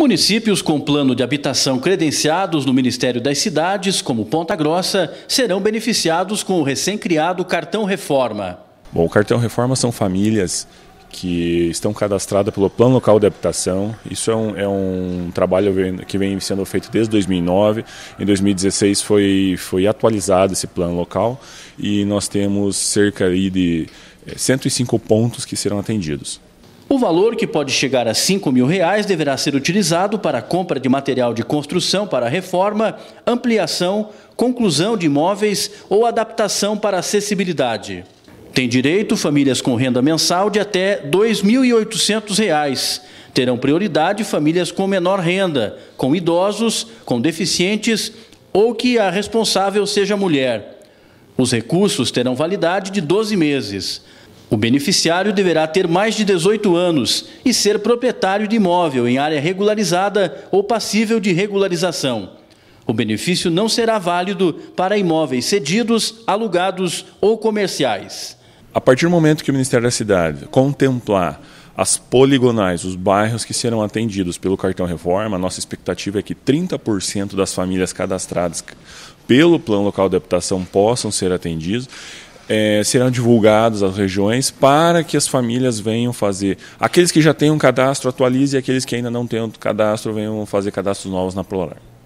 Municípios com plano de habitação credenciados no Ministério das Cidades, como Ponta Grossa, serão beneficiados com o recém-criado Cartão Reforma. Bom, o Cartão Reforma são famílias que estão cadastradas pelo Plano Local de Habitação. Isso é um, é um trabalho que vem sendo feito desde 2009. Em 2016 foi, foi atualizado esse plano local e nós temos cerca de 105 eh, pontos que serão atendidos. O valor, que pode chegar a 5 mil reais, deverá ser utilizado para a compra de material de construção para reforma, ampliação, conclusão de imóveis ou adaptação para acessibilidade. Tem direito famílias com renda mensal de até R$ 2.800. Terão prioridade famílias com menor renda, com idosos, com deficientes ou que a responsável seja mulher. Os recursos terão validade de 12 meses. O beneficiário deverá ter mais de 18 anos e ser proprietário de imóvel em área regularizada ou passível de regularização. O benefício não será válido para imóveis cedidos, alugados ou comerciais. A partir do momento que o Ministério da Cidade contemplar as poligonais, os bairros que serão atendidos pelo cartão reforma, nossa expectativa é que 30% das famílias cadastradas pelo plano local de habitação possam ser atendidos é, serão divulgados às regiões para que as famílias venham fazer. Aqueles que já têm um cadastro atualize e aqueles que ainda não têm um cadastro venham fazer cadastros novos na Plorar.